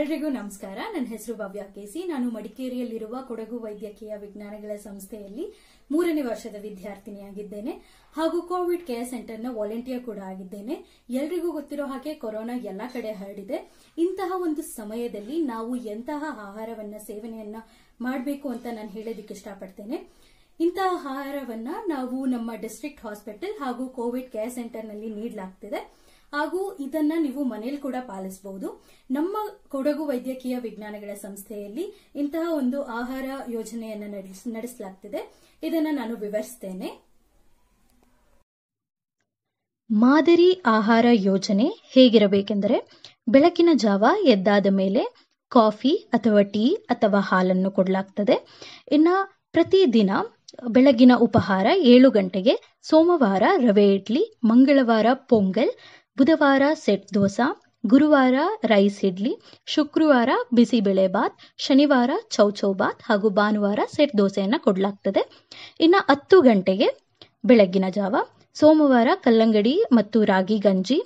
ಎಲ್ಲರಿಗೂ ನಮಸ್ಕಾರ ನನ್ನ ಹೆಸರು ಭವ್ಯ ಕೇಸಿ ನಾನು ಮಡಿಕೇರಿಯಲ್ಲಿರುವ ಕೊಡಗು ವೈದ್ಯಕೀಯ ವಿಜ್ಞಾನಗಳ ಸಂಸ್ಥೆಯಲ್ಲಿ ಮೂರನೇ ವರ್ಷದ ವಿದ್ಯಾರ್ಥಿನಿಯಾಗಿದ್ದೇನೆ ಹಾಗೂ ಕೋವಿಡ್ ಕೇರ್ ಸೆಂಟರ್ನ ವಾಲಂಟಿಯರ್ ಕೂಡ ಆಗಿದ್ದೇನೆ ಎಲ್ಲರಿಗೂ ಗೊತ್ತಿರೋ ಹಾಗೆ ಕೊರೋನಾ ಎಲ್ಲ ಕಡೆ ಹರಡಿದೆ ಇಂತಹ ಒಂದು ಸಮಯದಲ್ಲಿ ನಾವು ಎಂತಹ ಆಹಾರವನ್ನ ಸೇವನೆಯನ್ನ ಮಾಡಬೇಕು ಅಂತ ನಾನು ಹೇಳೋದಕ್ಕೆ ಇಷ್ಟಪಡ್ತೇನೆ ಇಂತಹ ಆಹಾರವನ್ನ ನಾವು ನಮ್ಮ ಡಿಸ್ಟ್ರಿಕ್ಟ್ ಹಾಸ್ಪಿಟಲ್ ಹಾಗೂ ಕೋವಿಡ್ ಕೇರ್ ಸೆಂಟರ್ನಲ್ಲಿ ನೀಡಲಾಗ್ತಿದೆ ಹಾಗೂ ಇದನ್ನ ನೀವು ಮನೇಲಿ ಕೂಡ ಪಾಲಿಸಬಹುದು ನಮ್ಮ ಕೊಡಗು ವೈದ್ಯಕೀಯ ವಿಜ್ಞಾನಗಳ ಸಂಸ್ಥೆಯಲ್ಲಿ ಇಂತಹ ಒಂದು ಆಹಾರ ಯೋಜನೆಯನ್ನು ನಡೆಸಲಾಗ್ತಿದೆ ಇದನ್ನ ನಾನು ವಿವರಿಸ್ತೇನೆ ಮಾದರಿ ಆಹಾರ ಯೋಜನೆ ಹೇಗಿರಬೇಕೆಂದರೆ ಬೆಳಕಿನ ಜಾವ ಎದ್ದಾದ ಮೇಲೆ ಕಾಫಿ ಅಥವಾ ಟೀ ಅಥವಾ ಹಾಲನ್ನು ಕೊಡಲಾಗ್ತದೆ ಇನ್ನು ಪ್ರತಿದಿನ ಬೆಳಗಿನ ಉಪಹಾರ ಏಳು ಗಂಟೆಗೆ ಸೋಮವಾರ ರವೆ ಇಡ್ಲಿ ಮಂಗಳವಾರ ಪೊಂಗಲ್ ಬುಧವಾರ ಸೆಟ್ ದೋಸೆ ಗುರುವಾರ ರೈಸ್ ಇಡ್ಲಿ ಶುಕ್ರವಾರ ಬಿಸಿಬೇಳೆಬಾತ್ ಶನಿವಾರ ಚೌಚೌಬಾತ್ ಹಾಗೂ ಭಾನುವಾರ ಸೆಟ್ ದೋಸೆಯನ್ನು ಕೊಡಲಾಗ್ತದೆ ಇನ್ನು ಹತ್ತು ಗಂಟೆಗೆ ಬೆಳಗ್ಗಿನ ಜಾವ ಸೋಮವಾರ ಕಲ್ಲಂಗಡಿ ಮತ್ತು ರಾಗಿ ಗಂಜಿ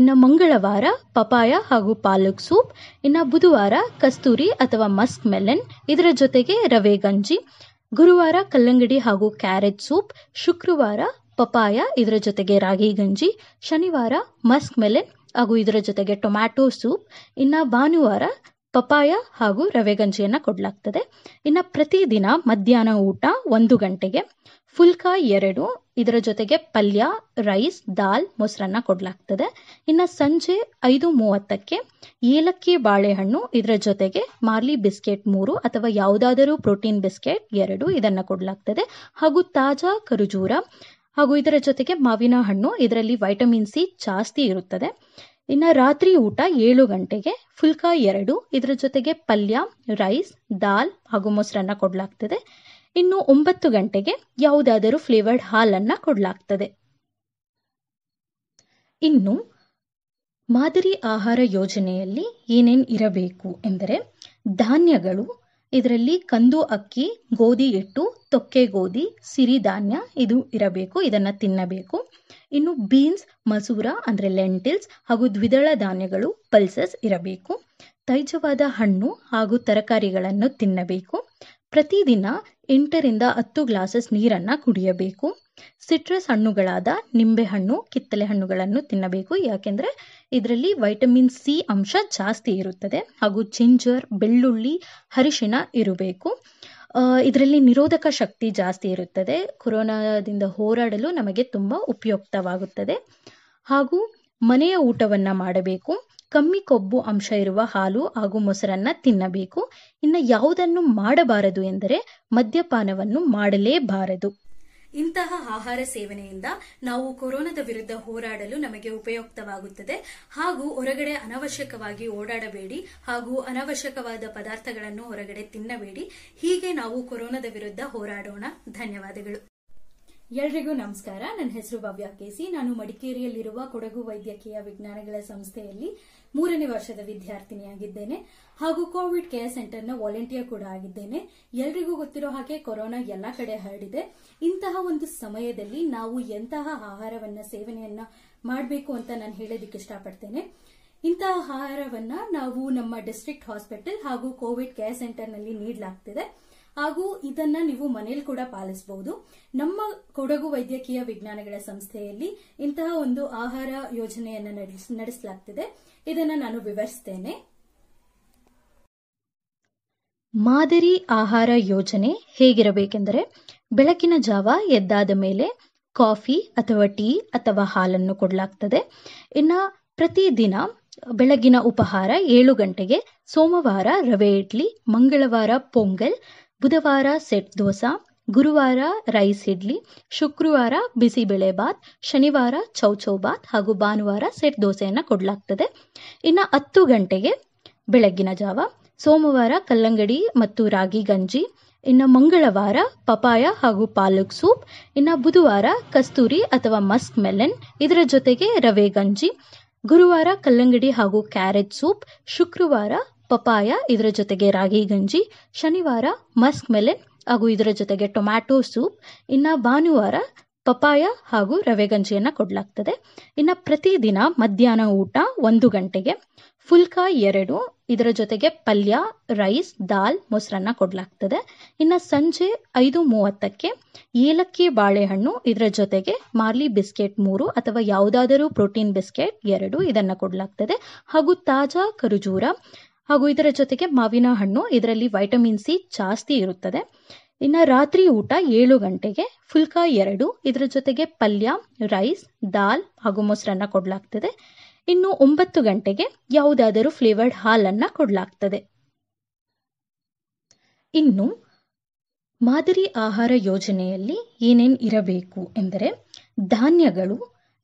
ಇನ್ನು ಮಂಗಳವಾರ ಪಪಾಯ ಹಾಗೂ ಪಾಲಕ್ ಸೂಪ್ ಇನ್ನು ಬುಧವಾರ ಕಸ್ತೂರಿ ಅಥವಾ ಮಸ್ಕ್ ಮೆಲನ್ ಇದರ ಜೊತೆಗೆ ರವೆ ಗಂಜಿ ಗುರುವಾರ ಕಲ್ಲಂಗಡಿ ಹಾಗೂ ಕ್ಯಾರೆಟ್ ಸೂಪ್ ಶುಕ್ರವಾರ ಪಪಾಯ ಇದರ ಜೊತೆಗೆ ರಾಗಿ ಗಂಜಿ ಶನಿವಾರ ಮಸ್ಕ್ ಮೆಲೆನ್ ಹಾಗೂ ಇದರ ಜೊತೆಗೆ ಟೊಮ್ಯಾಟೊ ಸೂಪ್ ಇನ್ನ ಭಾನುವಾರ ಪಪಾಯ ಹಾಗೂ ರವೆ ಗಂಜಿಯನ್ನು ಕೊಡಲಾಗ್ತದೆ ಇನ್ನು ಪ್ರತಿದಿನ ಮಧ್ಯಾಹ್ನ ಊಟ ಒಂದು ಗಂಟೆಗೆ ಫುಲ್ಕಾ ಎರಡು ಇದರ ಜೊತೆಗೆ ಪಲ್ಯ ರೈಸ್ ದಾಲ್ ಮೊಸರನ್ನ ಕೊಡಲಾಗ್ತದೆ ಇನ್ನು ಸಂಜೆ ಐದು ಮೂವತ್ತಕ್ಕೆ ಏಲಕ್ಕಿ ಬಾಳೆಹಣ್ಣು ಇದರ ಜೊತೆಗೆ ಮಾರ್ಲಿ ಬಿಸ್ಕೆಟ್ ಮೂರು ಅಥವಾ ಯಾವುದಾದರೂ ಪ್ರೋಟೀನ್ ಬಿಸ್ಕೆಟ್ ಎರಡು ಇದನ್ನ ಕೊಡಲಾಗ್ತದೆ ಹಾಗೂ ತಾಜಾ ಖರ್ಜೂರ ಹಾಗೂ ಇದರ ಜೊತೆಗೆ ಮಾವಿನ ಹಣ್ಣು ಇದರಲ್ಲಿ ವೈಟಮಿನ್ ಸಿ ಜಾಸ್ತಿ ಇರುತ್ತದೆ ಇನ್ನು ರಾತ್ರಿ ಊಟ ಏಳು ಗಂಟೆಗೆ ಫುಲ್ಕಾ ಎರಡು ಇದರ ಜೊತೆಗೆ ಪಲ್ಯ ರೈಸ್ ದಾಲ್ ಹಾಗೂ ಮೊಸರನ್ನ ಕೊಡಲಾಗ್ತದೆ ಇನ್ನು ಒಂಬತ್ತು ಗಂಟೆಗೆ ಯಾವುದಾದರೂ ಫ್ಲೇವರ್ಡ್ ಹಾಲನ್ನು ಕೊಡಲಾಗ್ತದೆ ಇನ್ನು ಮಾದರಿ ಆಹಾರ ಯೋಜನೆಯಲ್ಲಿ ಏನೇನು ಇರಬೇಕು ಎಂದರೆ ಧಾನ್ಯಗಳು ಇದರಲ್ಲಿ ಕಂದು ಅಕ್ಕಿ ಗೋಧಿ ಹಿಟ್ಟು ತೊಕ್ಕೆ ಗೋಧಿ ಸಿರಿಧಾನ್ಯ ಇದು ಇರಬೇಕು ಇದನ್ನು ತಿನ್ನಬೇಕು ಇನ್ನು ಬೀನ್ಸ್ ಮಸೂರ ಅಂದರೆ ಲೆಂಟಿಲ್ಸ್ ಹಾಗೂ ದ್ವಿದಳ ಧಾನ್ಯಗಳು ಪಲ್ಸಸ್ ಇರಬೇಕು ತೈಜವಾದ ಹಣ್ಣು ಹಾಗೂ ತರಕಾರಿಗಳನ್ನು ತಿನ್ನಬೇಕು ಪ್ರತಿದಿನ ಎಂಟರಿಂದ ಹತ್ತು ಗ್ಲಾಸಸ್ ನೀರನ್ನು ಕುಡಿಯಬೇಕು ಸಿಟ್ರಸ್ ಹಣ್ಣುಗಳಾದ ನಿಂಬೆ ಹಣ್ಣು ಕಿತ್ತಲೆ ಹಣ್ಣುಗಳನ್ನು ತಿನ್ನಬೇಕು ಯಾಕೆಂದರೆ ಇದರಲ್ಲಿ ವೈಟಮಿನ್ ಸಿ ಅಂಶ ಜಾಸ್ತಿ ಇರುತ್ತದೆ ಹಾಗೂ ಜಿಂಜರ್ ಬೆಳ್ಳುಳ್ಳಿ ಅರಿಶಿಣ ಇರಬೇಕು ಇದರಲ್ಲಿ ನಿರೋಧಕ ಶಕ್ತಿ ಜಾಸ್ತಿ ಇರುತ್ತದೆ ಕೊರೋನಾದಿಂದ ಹೋರಾಡಲು ನಮಗೆ ತುಂಬ ಉಪಯುಕ್ತವಾಗುತ್ತದೆ ಹಾಗೂ ಮನೆಯ ಊಟವನ್ನು ಮಾಡಬೇಕು ಕಮ್ಮಿ ಕೊಬ್ಬು ಅಂಶ ಇರುವ ಹಾಲು ಹಾಗೂ ಮೊಸರನ್ನ ತಿನ್ನಬೇಕು ಇನ್ನು ಯಾವುದನ್ನು ಮಾಡಬಾರದು ಎಂದರೆ ಮದ್ಯಪಾನವನ್ನು ಮಾಡಲೇಬಾರದು ಇಂತಹ ಆಹಾರ ಸೇವನೆಯಿಂದ ನಾವು ಕೊರೋನಾದ ವಿರುದ್ಧ ಹೋರಾಡಲು ನಮಗೆ ಉಪಯುಕ್ತವಾಗುತ್ತದೆ ಹಾಗೂ ಹೊರಗಡೆ ಅನವಶ್ಯಕವಾಗಿ ಓಡಾಡಬೇಡಿ ಹಾಗೂ ಅನವಶ್ಯಕವಾದ ಪದಾರ್ಥಗಳನ್ನು ಹೊರಗಡೆ ತಿನ್ನಬೇಡಿ ಹೀಗೆ ನಾವು ಕೊರೋನಾದ ವಿರುದ್ಧ ಹೋರಾಡೋಣ ಧನ್ಯವಾದಗಳು ಎಲ್ರಿಗೂ ನಮಸ್ಕಾರ ನನ್ನ ಹೆಸರು ಭವ್ಯ ಕೆಸಿ ನಾನು ಮಡಿಕೇರಿಯಲ್ಲಿರುವ ಕೊಡಗು ವೈದ್ಯಕೀಯ ವಿಜ್ಞಾನಗಳ ಸಂಸ್ಥೆಯಲ್ಲಿ ಮೂರನೇ ವರ್ಷದ ವಿದ್ಯಾರ್ಥಿನಿಯಾಗಿದ್ದೇನೆ ಹಾಗೂ ಕೋವಿಡ್ ಕೇರ್ ಸೆಂಟರ್ನ ವಾಲಂಟಿಯರ್ ಕೂಡ ಆಗಿದ್ದೇನೆ ಎಲ್ರಿಗೂ ಗೊತ್ತಿರೋ ಹಾಗೆ ಕೊರೋನಾ ಎಲ್ಲಾ ಕಡೆ ಹರಡಿದೆ ಇಂತಹ ಒಂದು ಸಮಯದಲ್ಲಿ ನಾವು ಎಂತಹ ಆಹಾರವನ್ನ ಸೇವನೆಯನ್ನ ಮಾಡಬೇಕು ಅಂತ ನಾನು ಹೇಳೋದಕ್ಕೆ ಇಷ್ಟಪಡ್ತೇನೆ ಇಂತಹ ಆಹಾರವನ್ನ ನಾವು ನಮ್ಮ ಡಿಸ್ಟ್ರಿಕ್ಟ್ ಹಾಸ್ಪಿಟಲ್ ಹಾಗೂ ಕೋವಿಡ್ ಕೇರ್ ಸೆಂಟರ್ನಲ್ಲಿ ನೀಡಲಾಗ್ತಿದೆ ಹಾಗೂ ಇದನ್ನ ನೀವು ಮನೆಯಲ್ಲಿ ಕೂಡ ಪಾಲಿಸಬಹುದು ನಮ್ಮ ಕೊಡಗು ವೈದ್ಯಕೀಯ ವಿಜ್ಞಾನಗಳ ಸಂಸ್ಥೆಯಲ್ಲಿ ಇಂತಹ ಒಂದು ಆಹಾರ ಯೋಜನೆಯನ್ನು ನಡೆಸಲಾಗ್ತಿದೆ ಇದನ್ನ ನಾನು ವಿವರಿಸ್ತೇನೆ ಮಾದರಿ ಆಹಾರ ಯೋಜನೆ ಹೇಗಿರಬೇಕೆಂದರೆ ಬೆಳಕಿನ ಜಾವ ಎದ್ದಾದ ಮೇಲೆ ಕಾಫಿ ಅಥವಾ ಟೀ ಅಥವಾ ಹಾಲನ್ನು ಕೊಡಲಾಗ್ತದೆ ಇನ್ನು ಪ್ರತಿದಿನ ಬೆಳಗಿನ ಉಪಹಾರ ಏಳು ಗಂಟೆಗೆ ಸೋಮವಾರ ರವೆ ಇಡ್ಲಿ ಮಂಗಳವಾರ ಪೊಂಗಲ್ ಬುಧವಾರ ಸೆಟ್ ದೋಸೆ ಗುರುವಾರ ರೈಸ್ ಇಡ್ಲಿ ಶುಕ್ರವಾರ ಬಿಸಿಬೇಳೆ ಬಾತ್ ಶನಿವಾರ ಚೌಚೌ ಬಾತ್ ಹಾಗೂ ಭಾನುವಾರ ಸೆಟ್ ದೋಸೆಯನ್ನು ಕೊಡಲಾಗ್ತದೆ ಇನ್ನು ಹತ್ತು ಗಂಟೆಗೆ ಬೆಳಗ್ಗಿನ ಜಾವ ಸೋಮವಾರ ಕಲ್ಲಂಗಡಿ ಮತ್ತು ರಾಗಿ ಗಂಜಿ ಇನ್ನು ಮಂಗಳವಾರ ಪಪಾಯ ಹಾಗೂ ಪಾಲಕ್ ಸೂಪ್ ಇನ್ನು ಬುಧವಾರ ಕಸ್ತೂರಿ ಅಥವಾ ಮಸ್ಕ್ ಮೆಲನ್ ಇದರ ಜೊತೆಗೆ ರವೆ ಗಂಜಿ ಗುರುವಾರ ಕಲ್ಲಂಗಡಿ ಹಾಗೂ ಕ್ಯಾರೆಟ್ ಸೂಪ್ ಶುಕ್ರವಾರ ಪಪಾಯ ಇದರ ಜೊತೆಗೆ ರಾಗಿ ಗಂಜಿ ಶನಿವಾರ ಮಸ್ಕ್ ಮೆಲನ್ ಹಾಗೂ ಇದರ ಜೊತೆಗೆ ಟೊಮ್ಯಾಟೊ ಸೂಪ್ ಇನ್ನು ಭಾನುವಾರ ಪಪ್ಪಾಯ ಹಾಗೂ ರವೆ ಗಂಜಿಯನ್ನು ಕೊಡಲಾಗ್ತದೆ ಇನ್ನು ಪ್ರತಿದಿನ ಮಧ್ಯಾಹ್ನ ಊಟ ಒಂದು ಗಂಟೆಗೆ ಫುಲ್ಕಾ ಎರಡು ಇದರ ಜೊತೆಗೆ ಪಲ್ಯ ರೈಸ್ ದಾಲ್ ಮೊಸರನ್ನ ಕೊಡಲಾಗ್ತದೆ ಇನ್ನು ಸಂಜೆ ಐದು ಮೂವತ್ತಕ್ಕೆ ಏಲಕ್ಕಿ ಬಾಳೆಹಣ್ಣು ಇದರ ಜೊತೆಗೆ ಮಾರ್ಲಿ ಬಿಸ್ಕೆಟ್ ಮೂರು ಅಥವಾ ಯಾವುದಾದರೂ ಪ್ರೋಟೀನ್ ಬಿಸ್ಕೆಟ್ ಎರಡು ಇದನ್ನು ಕೊಡಲಾಗ್ತದೆ ಹಾಗೂ ತಾಜಾ ಖರ್ಜೂರ ಹಾಗೂ ಇದರ ಜೊತೆಗೆ ಮಾವಿನ ಹಣ್ಣು ಇದರಲ್ಲಿ ವೈಟಮಿನ್ ಸಿ ಜಾಸ್ತಿ ಇರುತ್ತದೆ ಇನ್ನು ರಾತ್ರಿ ಊಟ ಏಳು ಗಂಟೆಗೆ ಫುಲ್ಕಾ ಎರಡು ಇದರ ಜೊತೆಗೆ ಪಲ್ಯ ರೈಸ್ ದಾಲ್ ಹಾಗೂ ಮೊಸರನ್ನ ಕೊಡಲಾಗ್ತದೆ ಇನ್ನು ಒಂಬತ್ತು ಗಂಟೆಗೆ ಯಾವುದಾದರೂ ಫ್ಲೇವರ್ಡ್ ಹಾಲನ್ನು ಕೊಡಲಾಗ್ತದೆ ಇನ್ನು ಮಾದರಿ ಆಹಾರ ಯೋಜನೆಯಲ್ಲಿ ಏನೇನು ಇರಬೇಕು ಎಂದರೆ ಧಾನ್ಯಗಳು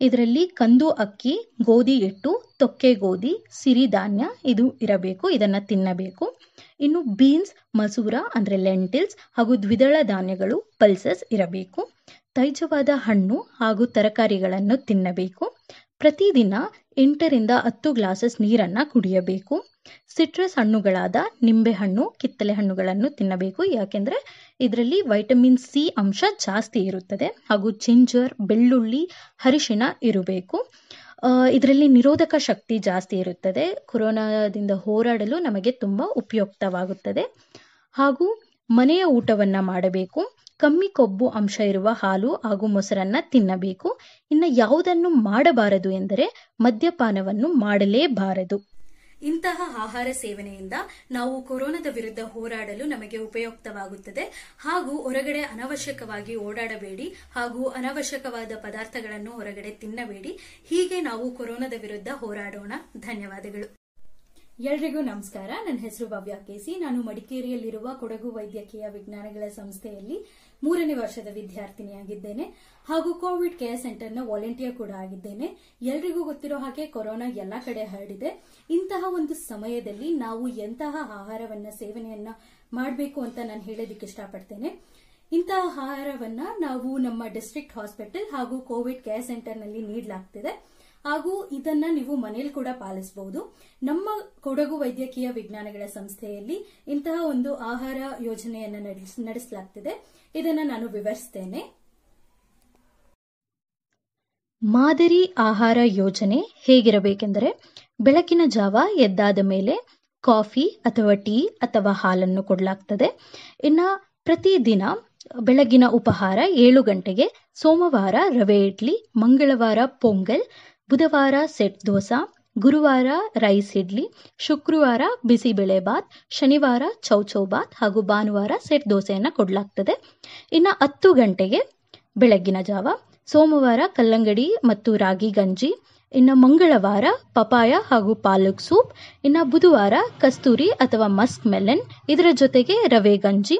ಇದರಲ್ಲಿ ಕಂದು ಅಕ್ಕಿ ಗೋಧಿ ಹಿಟ್ಟು ತೊಕ್ಕೆ ಗೋಧಿ ಸಿರಿಧಾನ್ಯ ಇದು ಇರಬೇಕು ಇದನ್ನು ತಿನ್ನಬೇಕು ಇನ್ನು ಬೀನ್ಸ್ ಮಸೂರ ಅಂದರೆ ಲೆಂಟಿಲ್ಸ್ ಹಾಗೂ ದ್ವಿದಳ ಧಾನ್ಯಗಳು ಪಲ್ಸಸ್ ಇರಬೇಕು ತೈಜವಾದ ಹಣ್ಣು ಹಾಗೂ ತರಕಾರಿಗಳನ್ನು ತಿನ್ನಬೇಕು ಪ್ರತಿದಿನ ಎಂಟರಿಂದ ಹತ್ತು ಗ್ಲಾಸಸ್ ನೀರನ್ನು ಕುಡಿಯಬೇಕು ಸಿಟ್ರಸ್ ಹಣ್ಣುಗಳಾದ ನಿಂಬೆಹಣ್ಣು ಕಿತ್ತಲೆ ಹಣ್ಣುಗಳನ್ನು ತಿನ್ನಬೇಕು ಯಾಕೆಂದರೆ ಇದರಲ್ಲಿ ವೈಟಮಿನ್ ಸಿ ಅಂಶ ಜಾಸ್ತಿ ಇರುತ್ತದೆ ಹಾಗೂ ಜಿಂಜರ್ ಬೆಳ್ಳುಳ್ಳಿ ಅರಿಶಿಣ ಇರಬೇಕು ಇದರಲ್ಲಿ ನಿರೋಧಕ ಶಕ್ತಿ ಜಾಸ್ತಿ ಇರುತ್ತದೆ ಕೊರೋನಾದಿಂದ ಹೋರಾಡಲು ನಮಗೆ ತುಂಬ ಉಪಯುಕ್ತವಾಗುತ್ತದೆ ಹಾಗೂ ಮನೆಯ ಊಟವನ್ನು ಮಾಡಬೇಕು ಕಮ್ಮಿ ಕೊಬ್ಬು ಅಂಶ ಇರುವ ಹಾಲು ಹಾಗೂ ಮೊಸರನ್ನ ತಿನ್ನಬೇಕು ಇನ್ನು ಯಾವುದನ್ನು ಮಾಡಬಾರದು ಎಂದರೆ ಮದ್ಯಪಾನವನ್ನು ಮಾಡಲೇಬಾರದು ಇಂತಹ ಆಹಾರ ಸೇವನೆಯಿಂದ ನಾವು ಕೊರೋನಾದ ವಿರುದ್ಧ ಹೋರಾಡಲು ನಮಗೆ ಉಪಯುಕ್ತವಾಗುತ್ತದೆ ಹಾಗೂ ಹೊರಗಡೆ ಅನವಶ್ಯಕವಾಗಿ ಓಡಾಡಬೇಡಿ ಹಾಗೂ ಅನವಶ್ಯಕವಾದ ಪದಾರ್ಥಗಳನ್ನು ಹೊರಗಡೆ ತಿನ್ನಬೇಡಿ ಹೀಗೆ ನಾವು ಕೊರೋನಾದ ವಿರುದ್ಧ ಹೋರಾಡೋಣ ಧನ್ಯವಾದಗಳು ಎಲ್ರಿಗೂ ನಮಸ್ಕಾರ ನನ್ನ ಹೆಸರು ಭವ್ಯ ಕೆಸಿ ನಾನು ಮಡಿಕೇರಿಯಲ್ಲಿರುವ ಕೊಡಗು ವೈದ್ಯಕೀಯ ವಿಜ್ಞಾನಗಳ ಸಂಸ್ಥೆಯಲ್ಲಿ ಮೂರನೇ ವರ್ಷದ ವಿದ್ಯಾರ್ಥಿನಿಯಾಗಿದ್ದೇನೆ ಹಾಗೂ ಕೋವಿಡ್ ಕೇರ್ ಸೆಂಟರ್ನ ವಾಲಂಟಿಯರ್ ಕೂಡ ಆಗಿದ್ದೇನೆ ಎಲ್ರಿಗೂ ಗೊತ್ತಿರೋ ಹಾಗೆ ಕೊರೋನಾ ಎಲ್ಲಾ ಕಡೆ ಹರಡಿದೆ ಇಂತಹ ಒಂದು ಸಮಯದಲ್ಲಿ ನಾವು ಎಂತಹ ಆಹಾರವನ್ನ ಸೇವನೆಯನ್ನ ಮಾಡಬೇಕು ಅಂತ ನಾನು ಹೇಳೋದಿಕ್ಕೆ ಇಷ್ಟಪಡ್ತೇನೆ ಇಂತಹ ಆಹಾರವನ್ನ ನಾವು ನಮ್ಮ ಡಿಸ್ಟ್ರಿಕ್ಟ್ ಹಾಸ್ಪಿಟಲ್ ಹಾಗೂ ಕೋವಿಡ್ ಕೇರ್ ಸೆಂಟರ್ನಲ್ಲಿ ನೀಡಲಾಗ್ತಿದೆ ಹಾಗೂ ಇದನ್ನ ನೀವು ಮನೇಲಿ ಕೂಡ ಪಾಲಿಸಬಹುದು ನಮ್ಮ ಕೊಡಗು ವೈದ್ಯಕೀಯ ವಿಜ್ಞಾನಗಳ ಸಂಸ್ಥೆಯಲ್ಲಿ ಇಂತಹ ಒಂದು ಆಹಾರ ಯೋಜನೆಯನ್ನು ನಡೆಸಲಾಗ್ತಿದೆ ಇದನ್ನ ನಾನು ವಿವರಿಸ್ತೇನೆ ಮಾದರಿ ಆಹಾರ ಯೋಜನೆ ಹೇಗಿರಬೇಕೆಂದರೆ ಬೆಳಕಿನ ಜಾವ ಎದ್ದಾದ ಮೇಲೆ ಕಾಫಿ ಅಥವಾ ಟೀ ಅಥವಾ ಹಾಲನ್ನು ಕೊಡಲಾಗ್ತದೆ ಇನ್ನು ಪ್ರತಿದಿನ ಬೆಳಗಿನ ಉಪಹಾರ ಏಳು ಗಂಟೆಗೆ ಸೋಮವಾರ ರವೆ ಇಡ್ಲಿ ಮಂಗಳವಾರ ಪೊಂಗಲ್ ಬುಧವಾರ ಸೆಟ್ ದೋಸೆ ಗುರುವಾರ ರೈಸ್ ಇಡ್ಲಿ ಶುಕ್ರವಾರ ಬಿಸಿಬೇಳೆಬಾತ್ ಶನಿವಾರ ಚೌಚೌಬಾತ್ ಹಾಗೂ ಭಾನುವಾರ ಸೆಟ್ ದೋಸೆಯನ್ನು ಕೊಡಲಾಗ್ತದೆ ಇನ್ನು ಹತ್ತು ಗಂಟೆಗೆ ಬೆಳಗ್ಗಿನ ಜಾವ ಸೋಮವಾರ ಕಲ್ಲಂಗಡಿ ಮತ್ತು ರಾಗಿ ಗಂಜಿ ಇನ್ನು ಮಂಗಳವಾರ ಪಪಾಯ ಹಾಗೂ ಪಾಲಕ್ ಸೂಪ್ ಇನ್ನು ಬುಧವಾರ ಕಸ್ತೂರಿ ಅಥವಾ ಮಸ್ಕ್ ಮೆಲನ್ ಇದರ ಜೊತೆಗೆ ರವೆ ಗಂಜಿ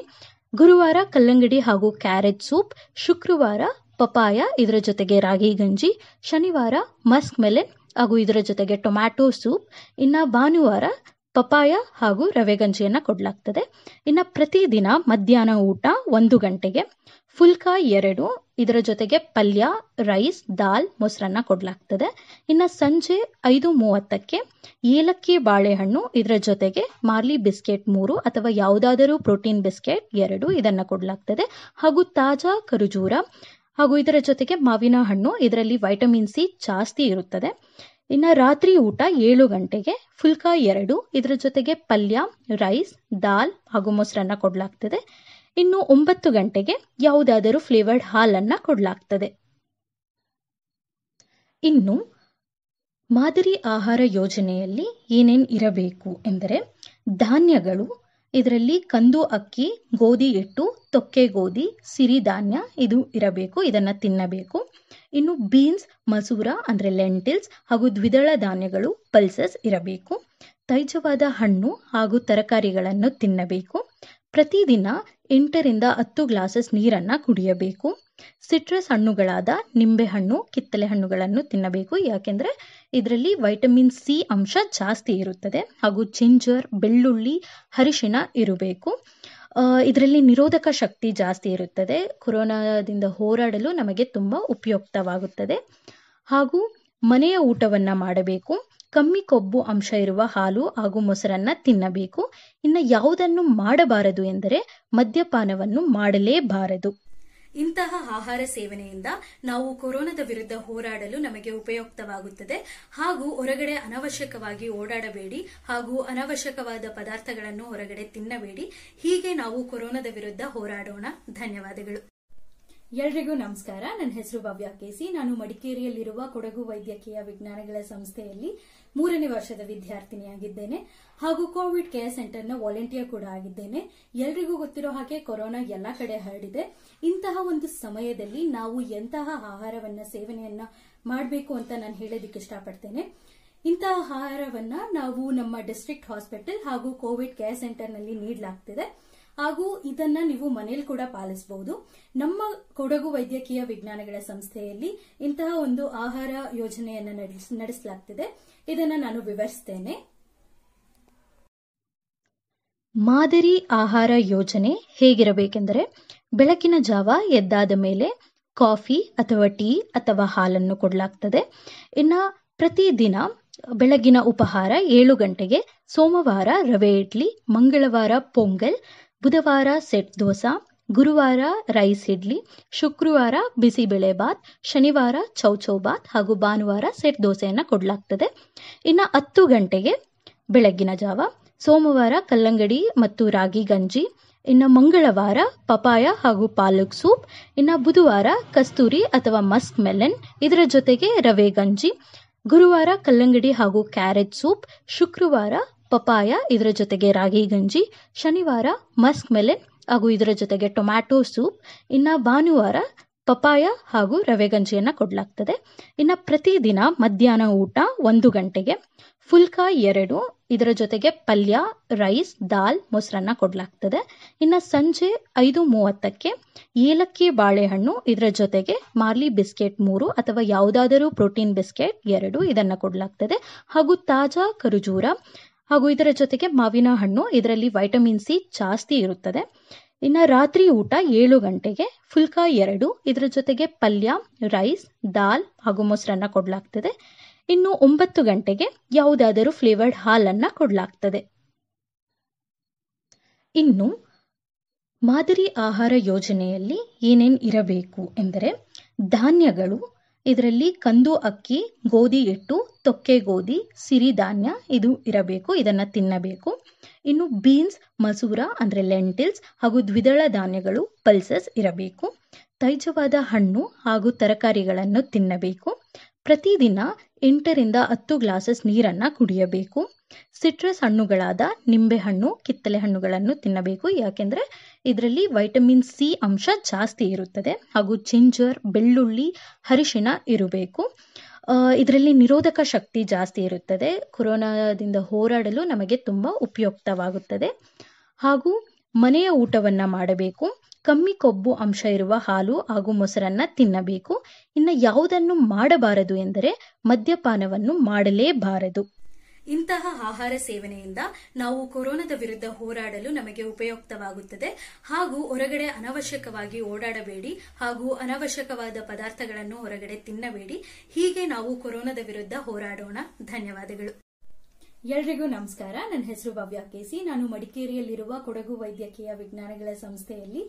ಗುರುವಾರ ಕಲ್ಲಂಗಡಿ ಹಾಗೂ ಕ್ಯಾರೆಟ್ ಸೂಪ್ ಶುಕ್ರವಾರ ಪಪಾಯ ಇದರ ಜೊತೆಗೆ ರಾಗಿ ಗಂಜಿ ಶನಿವಾರ ಮಸ್ಕ್ ಮೆಲನ್ ಹಾಗೂ ಇದರ ಜೊತೆಗೆ ಟೊಮ್ಯಾಟೊ ಸೂಪ್ ಇನ್ನು ಭಾನುವಾರ ಪಪಾಯ ಹಾಗೂ ರವೆ ಗಂಜಿಯನ್ನು ಕೊಡಲಾಗ್ತದೆ ಇನ್ನು ಪ್ರತಿದಿನ ಮಧ್ಯಾಹ್ನ ಊಟ ಒಂದು ಗಂಟೆಗೆ ಫುಲ್ಕಾ ಎರಡು ಇದರ ಜೊತೆಗೆ ಪಲ್ಯ ರೈಸ್ ದಾಲ್ ಮೊಸರನ್ನ ಕೊಡಲಾಗ್ತದೆ ಇನ್ನು ಸಂಜೆ ಐದು ಮೂವತ್ತಕ್ಕೆ ಏಲಕ್ಕಿ ಬಾಳೆಹಣ್ಣು ಇದರ ಜೊತೆಗೆ ಮಾರ್ಲಿ ಬಿಸ್ಕೆಟ್ ಮೂರು ಅಥವಾ ಯಾವುದಾದರೂ ಪ್ರೋಟೀನ್ ಬಿಸ್ಕೆಟ್ ಎರಡು ಇದನ್ನ ಕೊಡಲಾಗ್ತದೆ ಹಾಗೂ ತಾಜಾ ಖರ್ಜೂರ ಹಾಗೂ ಇದರ ಜೊತೆಗೆ ಮಾವಿನ ಹಣ್ಣು ಇದರಲ್ಲಿ ವೈಟಮಿನ್ ಸಿ ಜಾಸ್ತಿ ಇರುತ್ತದೆ ಇನ್ನು ರಾತ್ರಿ ಊಟ ಏಳು ಗಂಟೆಗೆ ಫುಲ್ಕಾ ಎರಡು ಇದರ ಜೊತೆಗೆ ಪಲ್ಯ ರೈಸ್ ದಾಲ್ ಹಾಗೂ ಮೊಸರನ್ನ ಕೊಡಲಾಗ್ತದೆ ಇನ್ನು ಒಂಬತ್ತು ಗಂಟೆಗೆ ಯಾವುದಾದರೂ ಫ್ಲೇವರ್ಡ್ ಹಾಲನ್ನು ಕೊಡಲಾಗ್ತದೆ ಇನ್ನು ಮಾದರಿ ಆಹಾರ ಯೋಜನೆಯಲ್ಲಿ ಏನೇನು ಇರಬೇಕು ಎಂದರೆ ಧಾನ್ಯಗಳು ಇದರಲ್ಲಿ ಕಂದು ಅಕ್ಕಿ ಗೋಧಿ ಹಿಟ್ಟು ತೊಕ್ಕೆ ಗೋಧಿ ಸಿರಿಧಾನ್ಯ ಇದು ಇರಬೇಕು ಇದನ್ನು ತಿನ್ನಬೇಕು ಇನ್ನು ಬೀನ್ಸ್ ಮಸೂರ ಅಂದ್ರೆ ಲೆಂಟಿಲ್ಸ್ ಹಾಗೂ ದ್ವಿದಳ ಧಾನ್ಯಗಳು ಪಲ್ಸಸ್ ಇರಬೇಕು ತೈಜವಾದ ಹಣ್ಣು ಹಾಗೂ ತರಕಾರಿಗಳನ್ನು ತಿನ್ನಬೇಕು ಪ್ರತಿದಿನ ಎಂಟರಿಂದ ಹತ್ತು ಗ್ಲಾಸಸ್ ನೀರನ್ನು ಕುಡಿಯಬೇಕು ಸಿಟ್ರಸ್ ಹಣ್ಣುಗಳಾದ ನಿಂಬೆಹಣ್ಣು ಕಿತ್ತಲೆ ಹಣ್ಣುಗಳನ್ನು ತಿನ್ನಬೇಕು ಯಾಕೆಂದರೆ ಇದರಲ್ಲಿ ವೈಟಮಿನ್ ಸಿ ಅಂಶ ಜಾಸ್ತಿ ಇರುತ್ತದೆ ಹಾಗೂ ಜಿಂಜರ್ ಬೆಳ್ಳುಳ್ಳಿ ಅರಿಶಿಣ ಇರಬೇಕು ಇದರಲ್ಲಿ ನಿರೋಧಕ ಶಕ್ತಿ ಜಾಸ್ತಿ ಇರುತ್ತದೆ ಕೊರೋನಾದಿಂದ ಹೋರಾಡಲು ನಮಗೆ ತುಂಬ ಉಪಯುಕ್ತವಾಗುತ್ತದೆ ಹಾಗೂ ಮನೆಯ ಊಟವನ್ನು ಮಾಡಬೇಕು ಕಮ್ಮಿ ಕೊಬ್ಬು ಅಂಶ ಇರುವ ಹಾಲು ಹಾಗೂ ಮೊಸರನ್ನ ತಿನ್ನಬೇಕು ಇನ್ನು ಯಾವುದನ್ನು ಮಾಡಬಾರದು ಎಂದರೆ ಮದ್ಯಪಾನವನ್ನು ಮಾಡಲೇಬಾರದು ಇಂತಹ ಆಹಾರ ಸೇವನೆಯಿಂದ ನಾವು ಕೊರೋನಾದ ವಿರುದ್ಧ ಹೋರಾಡಲು ನಮಗೆ ಉಪಯುಕ್ತವಾಗುತ್ತದೆ ಹಾಗೂ ಹೊರಗಡೆ ಅನವಶ್ಯಕವಾಗಿ ಓಡಾಡಬೇಡಿ ಹಾಗೂ ಅನವಶ್ಯಕವಾದ ಪದಾರ್ಥಗಳನ್ನು ಹೊರಗಡೆ ತಿನ್ನಬೇಡಿ ಹೀಗೆ ನಾವು ಕೊರೋನಾದ ವಿರುದ್ಧ ಹೋರಾಡೋಣ ಧನ್ಯವಾದಗಳು ಎಲ್ಲರಿಗೂ ನಮಸ್ಕಾರ ನನ್ನ ಹೆಸರು ಭವ್ಯ ಕೆಸಿ ನಾನು ಮಡಿಕೇರಿಯಲ್ಲಿರುವ ಕೊಡಗು ವೈದ್ಯಕೀಯ ವಿಜ್ಞಾನಗಳ ಸಂಸ್ಥೆಯಲ್ಲಿ ಮೂರನೇ ವರ್ಷದ ವಿದ್ಯಾರ್ಥಿನಿಯಾಗಿದ್ದೇನೆ ಹಾಗೂ ಕೋವಿಡ್ ಕೇರ್ ಸೆಂಟರ್ನ ವಾಲಂಟಿಯರ್ ಕೂಡ ಆಗಿದ್ದೇನೆ ಎಲ್ಲರಿಗೂ ಗೊತ್ತಿರೋ ಹಾಗೆ ಕೊರೋನಾ ಎಲ್ಲ ಕಡೆ ಹರಡಿದೆ ಇಂತಹ ಒಂದು ಸಮಯದಲ್ಲಿ ನಾವು ಎಂತಹ ಆಹಾರವನ್ನ ಸೇವನೆಯನ್ನ ಮಾಡಬೇಕು ಅಂತ ನಾನು ಹೇಳೋದಕ್ಕೆ ಇಷ್ಟಪಡ್ತೇನೆ ಇಂತಹ ಆಹಾರವನ್ನ ನಾವು ನಮ್ಮ ಡಿಸ್ಟ್ರಿಕ್ಟ್ ಹಾಸ್ಪಿಟಲ್ ಹಾಗೂ ಕೋವಿಡ್ ಕೇರ್ ಸೆಂಟರ್ನಲ್ಲಿ ನೀಡಲಾಗ್ತಿದೆ ಹಾಗೂ ಇದನ್ನ ನೀವು ಮನೇಲಿ ಕೂಡ ಪಾಲಿಸಬಹುದು ನಮ್ಮ ಕೊಡಗು ವೈದ್ಯಕೀಯ ವಿಜ್ಞಾನಗಳ ಸಂಸ್ಥೆಯಲ್ಲಿ ಇಂತಹ ಒಂದು ಆಹಾರ ಯೋಜನೆಯನ್ನು ನಡೆಸಲಾಗ್ತಿದೆ ಇದನ್ನ ನಾನು ವಿವರಿಸ್ತೇನೆ ಮಾದರಿ ಆಹಾರ ಯೋಜನೆ ಹೇಗಿರಬೇಕೆಂದರೆ ಬೆಳಕಿನ ಜಾವ ಎದ್ದಾದ ಮೇಲೆ ಕಾಫಿ ಅಥವಾ ಟೀ ಅಥವಾ ಹಾಲನ್ನು ಕೊಡಲಾಗ್ತದೆ ಇನ್ನು ಪ್ರತಿದಿನ ಬೆಳಗಿನ ಉಪಹಾರ ಏಳು ಗಂಟೆಗೆ ಸೋಮವಾರ ರವೆ ಇಡ್ಲಿ ಮಂಗಳವಾರ ಪೊಂಗಲ್ ಬುಧವಾರ ಸೆಟ್ ದೋಸೆ ಗುರುವಾರ ರೈಸ್ ಇಡ್ಲಿ ಶುಕ್ರವಾರ ಬಿಸಿಬೇಳೆಬಾತ್ ಶನಿವಾರ ಚೌಚೌಬಾತ್ ಹಾಗೂ ಭಾನುವಾರ ಸೆಟ್ ದೋಸೆಯನ್ನು ಕೊಡಲಾಗ್ತದೆ ಇನ್ನು ಹತ್ತು ಗಂಟೆಗೆ ಬೆಳಗ್ಗಿನ ಜಾವ ಸೋಮವಾರ ಕಲ್ಲಂಗಡಿ ಮತ್ತು ರಾಗಿ ಗಂಜಿ ಇನ್ನು ಮಂಗಳವಾರ ಪಪಾಯ ಹಾಗೂ ಪಾಲಕ್ ಸೂಪ್ ಇನ್ನು ಬುಧವಾರ ಕಸ್ತೂರಿ ಅಥವಾ ಮಸ್ಕ್ ಮೆಲನ್ ಇದರ ಜೊತೆಗೆ ರವೆ ಗಂಜಿ ಗುರುವಾರ ಕಲ್ಲಂಗಡಿ ಹಾಗೂ ಕ್ಯಾರೆಟ್ ಸೂಪ್ ಶುಕ್ರವಾರ ಪಪಾಯ ಇದರ ಜೊತೆಗೆ ರಾಗಿ ಗಂಜಿ ಶನಿವಾರ ಮಸ್ಕ್ ಮೆಲೆಟ್ ಹಾಗೂ ಇದರ ಜೊತೆಗೆ ಟೊಮ್ಯಾಟೊ ಸೂಪ್ ಇನ್ನು ಭಾನುವಾರ ಪಪಾಯ ಹಾಗೂ ರವೆ ಗಂಜಿಯನ್ನು ಕೊಡಲಾಗ್ತದೆ ಇನ್ನು ಪ್ರತಿದಿನ ಮಧ್ಯಾಹ್ನ ಊಟ ಒಂದು ಗಂಟೆಗೆ ಫುಲ್ಕಾ ಎರಡು ಇದರ ಜೊತೆಗೆ ಪಲ್ಯ ರೈಸ್ ದಾಲ್ ಮೊಸರನ್ನ ಕೊಡಲಾಗ್ತದೆ ಇನ್ನು ಸಂಜೆ ಐದು ಮೂವತ್ತಕ್ಕೆ ಏಲಕ್ಕಿ ಬಾಳೆಹಣ್ಣು ಇದರ ಜೊತೆಗೆ ಮಾರ್ಲಿ ಬಿಸ್ಕೆಟ್ ಮೂರು ಅಥವಾ ಯಾವುದಾದರೂ ಪ್ರೋಟೀನ್ ಬಿಸ್ಕೆಟ್ ಎರಡು ಇದನ್ನು ಕೊಡಲಾಗ್ತದೆ ಹಾಗೂ ತಾಜಾ ಖರ್ಜೂರ ಹಾಗೂ ಇದರ ಜೊತೆಗೆ ಮಾವಿನ ಹಣ್ಣು ಇದರಲ್ಲಿ ವೈಟಮಿನ್ ಸಿ ಜಾಸ್ತಿ ಇರುತ್ತದೆ ಇನ್ನು ರಾತ್ರಿ ಊಟ ಏಳು ಗಂಟೆಗೆ ಫುಲ್ಕಾ ಎರಡು ಇದರ ಜೊತೆಗೆ ಪಲ್ಯ ರೈಸ್ ದಾಲ್ ಹಾಗೂ ಮೊಸರನ್ನ ಕೊಡಲಾಗ್ತದೆ ಇನ್ನು ಒಂಬತ್ತು ಗಂಟೆಗೆ ಯಾವುದಾದರೂ ಫ್ಲೇವರ್ಡ್ ಹಾಲನ್ನು ಕೊಡಲಾಗ್ತದೆ ಇನ್ನು ಮಾದರಿ ಆಹಾರ ಯೋಜನೆಯಲ್ಲಿ ಏನೇನು ಇರಬೇಕು ಎಂದರೆ ಧಾನ್ಯಗಳು ಇದರಲ್ಲಿ ಕಂದು ಅಕ್ಕಿ ಗೋಧಿ ಹಿಟ್ಟು ತೊಕ್ಕೆ ಗೋಧಿ ಸಿರಿಧಾನ್ಯ ಇದು ಇರಬೇಕು ಇದನ್ನು ತಿನ್ನಬೇಕು ಇನ್ನು ಬೀನ್ಸ್ ಮಸೂರ ಅಂದರೆ ಲೆಂಟಿಲ್ಸ್ ಹಾಗೂ ದ್ವಿದಳ ಧಾನ್ಯಗಳು ಪಲ್ಸಸ್ ಇರಬೇಕು ತೈಜವಾದ ಹಣ್ಣು ಹಾಗೂ ತರಕಾರಿಗಳನ್ನು ತಿನ್ನಬೇಕು ಪ್ರತಿದಿನ ಎಂಟರಿಂದ ಹತ್ತು ಗ್ಲಾಸಸ್ ನೀರನ್ನು ಕುಡಿಯಬೇಕು ಸಿಟ್ರಸ್ ಹಣ್ಣುಗಳಾದ ನಿಂಬೆ ಹಣ್ಣು ಕಿತ್ತಲೆ ಹಣ್ಣುಗಳನ್ನು ತಿನ್ನಬೇಕು ಯಾಕೆಂದರೆ ಇದರಲ್ಲಿ ವೈಟಮಿನ್ ಸಿ ಅಂಶ ಜಾಸ್ತಿ ಇರುತ್ತದೆ ಹಾಗೂ ಜಿಂಜರ್ ಬೆಳ್ಳುಳ್ಳಿ ಅರಿಶಿಣ ಇರಬೇಕು ಇದರಲ್ಲಿ ನಿರೋಧಕ ಶಕ್ತಿ ಜಾಸ್ತಿ ಇರುತ್ತದೆ ಕೊರೋನಾದಿಂದ ಹೋರಾಡಲು ನಮಗೆ ತುಂಬ ಉಪಯುಕ್ತವಾಗುತ್ತದೆ ಹಾಗೂ ಮನೆಯ ಊಟವನ್ನು ಮಾಡಬೇಕು ಕಮ್ಮಿ ಕೊಬ್ಬು ಅಂಶ ಇರುವ ಹಾಲು ಹಾಗೂ ಮೊಸರನ್ನ ತಿನ್ನಬೇಕು ಇನ್ನು ಯಾವುದನ್ನು ಮಾಡಬಾರದು ಎಂದರೆ ಮದ್ಯಪಾನವನ್ನು ಮಾಡಲೇಬಾರದು ಇಂತಹ ಆಹಾರ ಸೇವನೆಯಿಂದ ನಾವು ಕೊರೋನಾದ ವಿರುದ್ಧ ಹೋರಾಡಲು ನಮಗೆ ಉಪಯುಕ್ತವಾಗುತ್ತದೆ ಹಾಗೂ ಹೊರಗಡೆ ಅನವಶ್ಯಕವಾಗಿ ಓಡಾಡಬೇಡಿ ಹಾಗೂ ಅನವಶ್ಯಕವಾದ ಪದಾರ್ಥಗಳನ್ನು ಹೊರಗಡೆ ತಿನ್ನಬೇಡಿ ಹೀಗೆ ನಾವು ಕೊರೋನಾದ ವಿರುದ್ಧ ಹೋರಾಡೋಣ ಧನ್ಯವಾದಗಳು ಎಲ್ರಿಗೂ ನಮಸ್ಕಾರ ನನ್ನ ಹೆಸರು ಭವ್ಯ ಕೆಸಿ ನಾನು ಮಡಿಕೇರಿಯಲ್ಲಿರುವ ಕೊಡಗು ವೈದ್ಯಕೀಯ ವಿಜ್ಞಾನಗಳ ಸಂಸ್ಥೆಯಲ್ಲಿ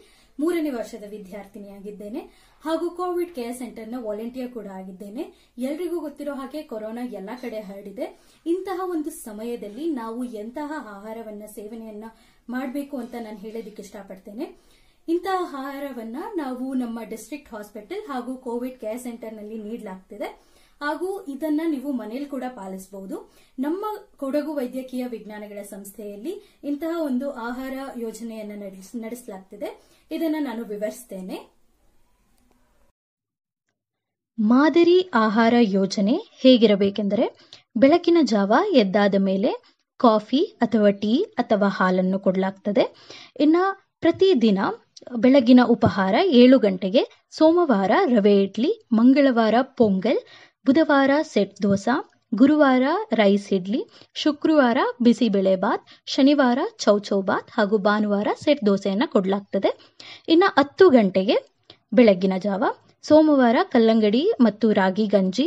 ಮೂರನೇ ವರ್ಷದ ವಿದ್ಯಾರ್ಥಿನಿಯಾಗಿದ್ದೇನೆ ಹಾಗೂ ಕೋವಿಡ್ ಕೇರ್ ಸೆಂಟರ್ನ ವಾಲಂಟಿಯರ್ ಕೂಡ ಆಗಿದ್ದೇನೆ ಎಲ್ಲರಿಗೂ ಗೊತ್ತಿರೋ ಹಾಗೆ ಕೊರೋನಾ ಎಲ್ಲ ಕಡೆ ಹರಡಿದೆ ಇಂತಹ ಒಂದು ಸಮಯದಲ್ಲಿ ನಾವು ಎಂತಹ ಆಹಾರವನ್ನ ಸೇವನೆಯನ್ನ ಮಾಡಬೇಕು ಅಂತ ನಾನು ಹೇಳೋದಕ್ಕೆ ಇಷ್ಟಪಡ್ತೇನೆ ಇಂತಹ ಆಹಾರವನ್ನ ನಾವು ನಮ್ಮ ಡಿಸ್ಟ್ರಿಕ್ಟ್ ಹಾಸ್ಪಿಟಲ್ ಹಾಗೂ ಕೋವಿಡ್ ಕೇರ್ ಸೆಂಟರ್ನಲ್ಲಿ ನೀಡಲಾಗ್ತಿದೆ ಹಾಗೂ ಇದನ್ನ ನೀವು ಮನೇಲಿ ಕೂಡ ಪಾಲಿಸಬಹುದು ನಮ್ಮ ಕೊಡಗು ವೈದ್ಯಕೀಯ ವಿಜ್ಞಾನಗಳ ಸಂಸ್ಥೆಯಲ್ಲಿ ಇಂತಹ ಒಂದು ಆಹಾರ ಯೋಜನೆಯನ್ನ ನಡೆಸಲಾಗ್ತಿದೆ ಇದನ್ನ ನಾನು ವಿವರಿಸ್ತೇನೆ ಮಾದರಿ ಆಹಾರ ಯೋಜನೆ ಹೇಗಿರಬೇಕೆಂದರೆ ಬೆಳಕಿನ ಜಾವ ಎದ್ದಾದ ಮೇಲೆ ಕಾಫಿ ಅಥವಾ ಟೀ ಅಥವಾ ಹಾಲನ್ನು ಕೊಡಲಾಗ್ತದೆ ಇನ್ನ ಪ್ರತಿದಿನ ಬೆಳಗಿನ ಉಪಹಾರ ಏಳು ಗಂಟೆಗೆ ಸೋಮವಾರ ರವೆ ಇಡ್ಲಿ ಮಂಗಳವಾರ ಪೊಂಗಲ್ ಬುಧವಾರ ಸೆಟ್ ದೋಸೆ ಗುರುವಾರ ರೈಸ್ ಇಡ್ಲಿ ಶುಕ್ರವಾರ ಬಿಸಿಬೇಳೆಬಾತ್ ಶನಿವಾರ ಬಾತ್ ಹಾಗೂ ಭಾನುವಾರ ಸೆಟ್ ದೋಸೆಯನ್ನು ಕೊಡಲಾಗ್ತದೆ ಇನ್ನು ಹತ್ತು ಗಂಟೆಗೆ ಬೆಳಗ್ಗಿನ ಜಾವ ಸೋಮವಾರ ಕಲ್ಲಂಗಡಿ ಮತ್ತು ರಾಗಿ ಗಂಜಿ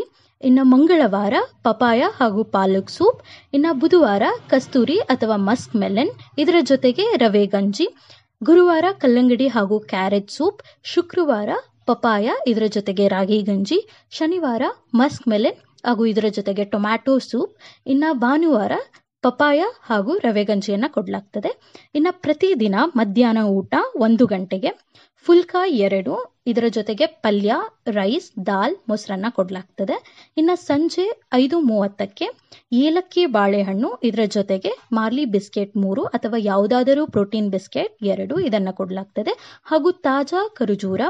ಇನ್ನು ಮಂಗಳವಾರ ಪಪಾಯ ಹಾಗೂ ಪಾಲಕ್ ಸೂಪ್ ಇನ್ನು ಬುಧವಾರ ಕಸ್ತೂರಿ ಅಥವಾ ಮಸ್ಕ್ ಮೆಲನ್ ಇದರ ಜೊತೆಗೆ ರವೆ ಗಂಜಿ ಗುರುವಾರ ಕಲ್ಲಂಗಡಿ ಹಾಗೂ ಕ್ಯಾರೆಟ್ ಸೂಪ್ ಶುಕ್ರವಾರ ಪಪಾಯ ಇದರ ಜೊತೆಗೆ ರಾಗಿ ಗಂಜಿ ಶನಿವಾರ ಮಸ್ಕ್ ಮೆಲೆನ್ ಹಾಗೂ ಇದರ ಜೊತೆಗೆ ಟೊಮ್ಯಾಟೊ ಸೂಪ್ ಇನ್ನು ಭಾನುವಾರ ಪಪಾಯ ಹಾಗೂ ರವೆ ಗಂಜಿಯನ್ನು ಕೊಡಲಾಗ್ತದೆ ಇನ್ನು ಪ್ರತಿದಿನ ಮಧ್ಯಾಹ್ನ ಊಟ ಒಂದು ಗಂಟೆಗೆ ಫುಲ್ಕಾ ಎರಡು ಇದರ ಜೊತೆಗೆ ಪಲ್ಯ ರೈಸ್ ದಾಲ್ ಮೊಸರನ್ನ ಕೊಡಲಾಗ್ತದೆ ಇನ್ನು ಸಂಜೆ ಐದು ಮೂವತ್ತಕ್ಕೆ ಏಲಕ್ಕಿ ಬಾಳೆಹಣ್ಣು ಇದರ ಜೊತೆಗೆ ಮಾರ್ಲಿ ಬಿಸ್ಕೆಟ್ ಮೂರು ಅಥವಾ ಯಾವುದಾದರೂ ಪ್ರೋಟೀನ್ ಬಿಸ್ಕೆಟ್ ಎರಡು ಇದನ್ನು ಕೊಡಲಾಗ್ತದೆ ಹಾಗೂ ತಾಜಾ ಖರ್ಜೂರ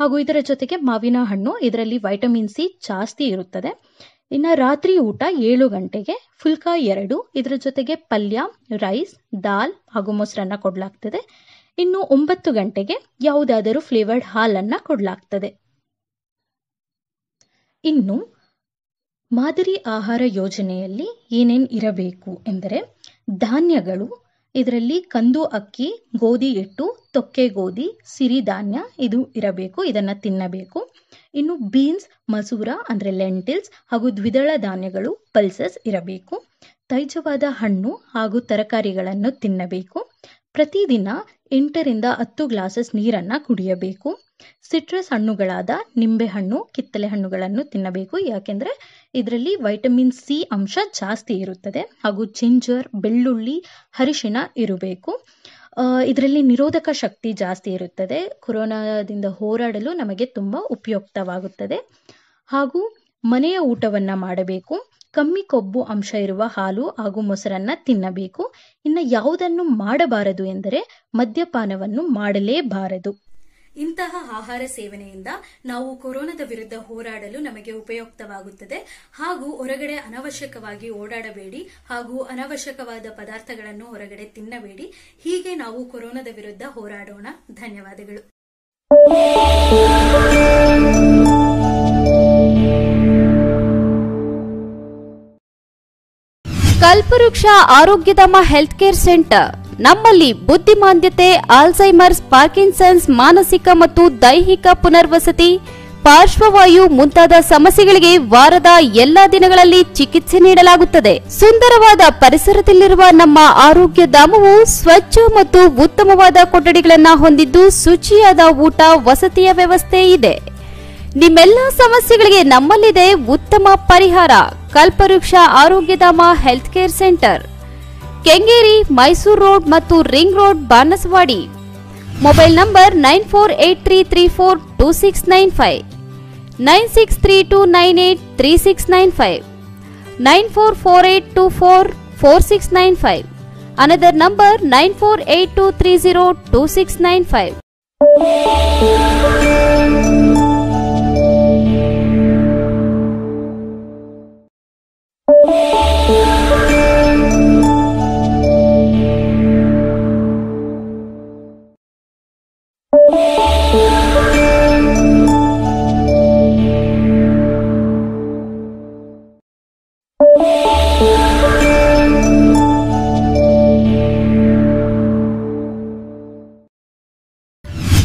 ಹಾಗೂ ಇದರ ಜೊತೆಗೆ ಮಾವಿನ ಹಣ್ಣು ಇದರಲ್ಲಿ ವೈಟಮಿನ್ ಸಿ ಜಾಸ್ತಿ ಇರುತ್ತದೆ ಇನ್ನು ರಾತ್ರಿ ಊಟ ಏಳು ಗಂಟೆಗೆ ಫುಲ್ಕಾ ಎರಡು ಇದರ ಜೊತೆಗೆ ಪಲ್ಯ ರೈಸ್ ದಾಲ್ ಹಾಗೂ ಮೊಸರನ್ನ ಕೊಡಲಾಗ್ತದೆ ಇನ್ನು ಒಂಬತ್ತು ಗಂಟೆಗೆ ಯಾವುದಾದರೂ ಫ್ಲೇವರ್ಡ್ ಹಾಲನ್ನು ಕೊಡಲಾಗ್ತದೆ ಇನ್ನು ಮಾದರಿ ಆಹಾರ ಯೋಜನೆಯಲ್ಲಿ ಏನೇನು ಇರಬೇಕು ಎಂದರೆ ಧಾನ್ಯಗಳು ಇದರಲ್ಲಿ ಕಂದು ಅಕ್ಕಿ ಗೋಧಿ ಹಿಟ್ಟು ತೊಕ್ಕೆ ಗೋಧಿ ಸಿರಿಧಾನ್ಯ ಇದು ಇರಬೇಕು ಇದನ್ನ ತಿನ್ನಬೇಕು ಇನ್ನು ಬೀನ್ಸ್ ಮಸೂರ ಅಂದರೆ ಲೆಂಟಿಲ್ಸ್ ಹಾಗೂ ದ್ವಿದಳ ಧಾನ್ಯಗಳು ಪಲ್ಸಸ್ ಇರಬೇಕು ತೈಜವಾದ ಹಣ್ಣು ಹಾಗೂ ತರಕಾರಿಗಳನ್ನು ತಿನ್ನಬೇಕು ಪ್ರತಿದಿನ ಎಂಟರಿಂದ ಹತ್ತು ಗ್ಲಾಸಸ್ ನೀರನ್ನು ಕುಡಿಯಬೇಕು ಸಿಟ್ರಸ್ ಹಣ್ಣುಗಳಾದ ನಿಂಬೆ ಹಣ್ಣು ಕಿತ್ತಲೆ ಹಣ್ಣುಗಳನ್ನು ತಿನ್ನಬೇಕು ಯಾಕೆಂದರೆ ಇದರಲ್ಲಿ ವೈಟಮಿನ್ ಸಿ ಅಂಶ ಜಾಸ್ತಿ ಇರುತ್ತದೆ ಹಾಗೂ ಜಿಂಜರ್ ಬೆಳ್ಳುಳ್ಳಿ ಹರಿಶಿನ ಇರಬೇಕು ಇದರಲ್ಲಿ ನಿರೋಧಕ ಶಕ್ತಿ ಜಾಸ್ತಿ ಇರುತ್ತದೆ ಕೊರೋನಾದಿಂದ ಹೋರಾಡಲು ನಮಗೆ ತುಂಬ ಉಪಯುಕ್ತವಾಗುತ್ತದೆ ಹಾಗೂ ಮನೆಯ ಊಟವನ್ನು ಮಾಡಬೇಕು ಕಮ್ಮಿ ಕೊಬ್ಬು ಅಂಶ ಇರುವ ಹಾಲು ಹಾಗೂ ಮೊಸರನ್ನ ತಿನ್ನಬೇಕು ಇನ್ನು ಯಾವುದನ್ನು ಮಾಡಬಾರದು ಎಂದರೆ ಮದ್ಯಪಾನವನ್ನು ಮಾಡಲೇಬಾರದು ಇಂತಹ ಆಹಾರ ಸೇವನೆಯಿಂದ ನಾವು ಕೊರೋನಾದ ವಿರುದ್ಧ ಹೋರಾಡಲು ನಮಗೆ ಉಪಯುಕ್ತವಾಗುತ್ತದೆ ಹಾಗೂ ಹೊರಗಡೆ ಅನವಶ್ಯಕವಾಗಿ ಓಡಾಡಬೇಡಿ ಹಾಗೂ ಅನವಶ್ಯಕವಾದ ಪದಾರ್ಥಗಳನ್ನು ಹೊರಗಡೆ ತಿನ್ನಬೇಡಿ ಹೀಗೆ ನಾವು ಕೊರೋನಾದ ವಿರುದ್ಧ ಹೋರಾಡೋಣ ಧನ್ಯವಾದಗಳು ಕಲ್ಪವೃಕ್ಷ ಆರೋಗ್ಯಧಾಮ ಹೆಲ್ತ್ ಕೇರ್ ಸೆಂಟರ್ ನಮ್ಮಲ್ಲಿ ಬುದ್ಧಿಮಾಂದ್ಯತೆ ಆಲ್ಝೈಮರ್ಸ್ ಪಾರ್ಕಿನ್ಸನ್ಸ್ ಮಾನಸಿಕ ಮತ್ತು ದೈಹಿಕ ಪುನರ್ವಸತಿ ಪಾರ್ಶ್ವವಾಯು ಮುಂತಾದ ಸಮಸ್ಯೆಗಳಿಗೆ ವಾರದ ಎಲ್ಲಾ ದಿನಗಳಲ್ಲಿ ಚಿಕಿತ್ಸೆ ನೀಡಲಾಗುತ್ತದೆ ಸುಂದರವಾದ ಪರಿಸರದಲ್ಲಿರುವ ನಮ್ಮ ಆರೋಗ್ಯಧಾಮವು ಸ್ವಚ್ಛ ಮತ್ತು ಉತ್ತಮವಾದ ಕೊಠಡಿಗಳನ್ನು ಹೊಂದಿದ್ದು ಶುಚಿಯಾದ ಊಟ ವಸತಿಯ ವ್ಯವಸ್ಥೆ ಇದೆ ನಿಮ್ಮೆಲ್ಲ ಸಮಸ್ಯೆಗಳಿಗೆ ನಮ್ಮಲ್ಲಿದೆ ಉತ್ತಮ ಪರಿಹಾರ Kalpavriksha Arogyadhama health care centre Kengeri Mysuru road ಮತ್ತು ring road Banasavadi mobile number nine four eight three three four two six nine five nine six three two nine eight three six nine five nine four four eight two four four six nine five another number nine four eight two three zero two six nine five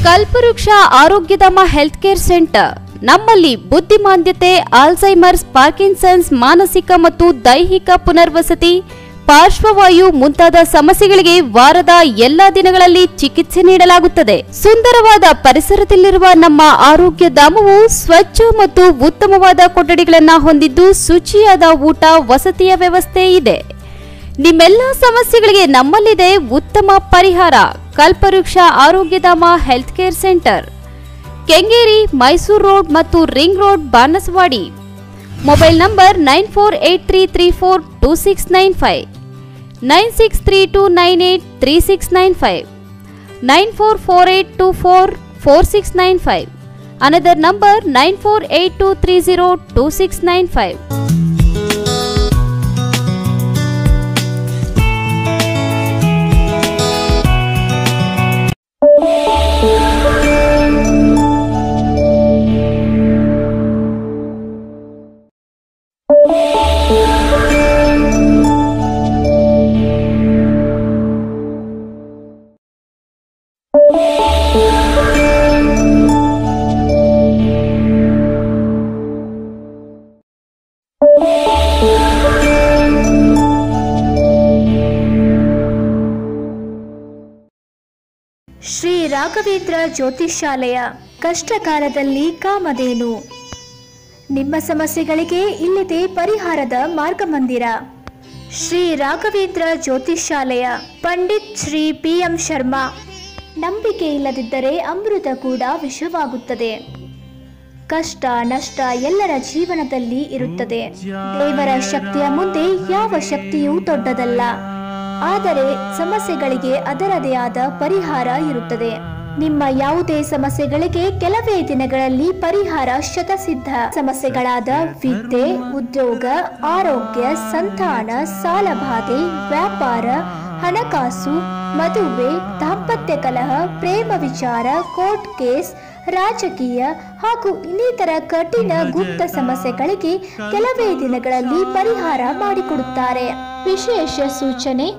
Kalpavriksha Arogyadhama health care centre ನಮ್ಮಲ್ಲಿ ಬುದ್ಧಿಮಾಂದ್ಯತೆ Alzheimer's Parkinson's ಮಾನಸಿಕ ಮತ್ತು ದೈಹಿಕ ಪುನರ್ವಸತಿ ಪಾರ್ಶ್ವವಾಯು ಮುಂತಾದ ಸಮಸ್ಯೆಗಳಿಗೆ ವಾರದ ಎಲ್ಲಾ ದಿನಗಳಲ್ಲಿ ಚಿಕಿತ್ಸೆ ನೀಡಲಾಗುತ್ತದೆ ಸುಂದರವಾದ ಪರಿಸರದಲ್ಲಿರುವ ನಮ್ಮ ಆರೋಗ್ಯ ಧಾಮವು ಸ್ವಚ್ಛ ಮತ್ತು ಉತ್ತಮವಾದ ಕೊಠಡಿಗಳನ್ನು ಹೊಂದಿದ್ದು ಶುಚಿಯಾದ ಊಟ ವಸತಿಯ ವ್ಯವಸ್ಥೆ ಇದೆ ನಿಮ್ಮೆಲ್ಲ ಸಮಸ್ಯೆಗಳಿಗೆ ನಮ್ಮಲ್ಲಿದೆ ಉತ್ತಮ ಪರಿಹಾರ Kalpavriksha Arogyadhama health care centre Kengeri Mysuru road ಮತ್ತು ring road Banasavadi mobile number nine four eight three three four two six nine five nine six three two nine eight three six nine five nine four four eight two four four six nine five another number nine four eight two three zero two six nine five Shri Raghavendra Jyotishyalaya ಕಷ್ಟ ಕಾಲದಲ್ಲಿ ಕಾಮಧೇನು ನಿಮ್ಮ ಸಮಸ್ಯೆಗಳಿಗೆ ಇಲ್ಲಿದೆ ಪರಿಹಾರದ ಮಾರ್ಗಮಂದಿರ Shri Raghavendra Jyotishyalaya Pandit Shri P M Sharma ನಂಬಿಕೆ ಇಲ್ಲದಿದ್ದರೆ ಅಮೃತ ಕೂಡ ವಿಷವಾಗುತ್ತದೆ ಕಷ್ಟ ನಷ್ಟ ಎಲ್ಲರ ಜೀವನದಲ್ಲಿ ಇರುತ್ತದೆ ದೇವರ ಶಕ್ತಿಯ ಮುಂದೆ ಯಾವ ಶಕ್ತಿಯೂ ದೊಡ್ಡದಲ್ಲ ಆದರೆ ಸಮಸ್ಯೆಗಳಿಗೆ ಅದರದೇ ಆದ ಪರಿಹಾರ ಇರುತ್ತದೆ ನಿಮ್ಮ ಯಾವುದೇ ಸಮಸ್ಯೆಗಳಿಗೆ ಕೆಲವೇ ದಿನಗಳಲ್ಲಿ ಪರಿಹಾರ ಶತಸಿದ್ಧ ಸಮಸ್ಯೆಗಳಾದ ವಿದ್ಯೆ ಉದ್ಯೋಗ ಆರೋಗ್ಯ ಸಂತಾನ ಸಾಲಬಾಧೆ ವ್ಯಾಪಾರ ಹಣಕಾಸು ಮದುವೆ ದಾಂಪತ್ಯ ಕಲಹ ಪ್ರೇಮ ವಿಚಾರ ಕೋರ್ಟ್ ಕೇಸ್ ರಾಜಕೀಯ ಹಾಗೂ ಇನ್ನಿತರ ಕಠಿಣ ಗುಪ್ತ ಸಮಸ್ಯೆಗಳಿಗೆ ಕೆಲವೇ ದಿನಗಳಲ್ಲಿ ಪರಿಹಾರ ಮಾಡಿಕೊಡುತ್ತಾರೆ ವಿಶೇಷ ಸೂಚನೆ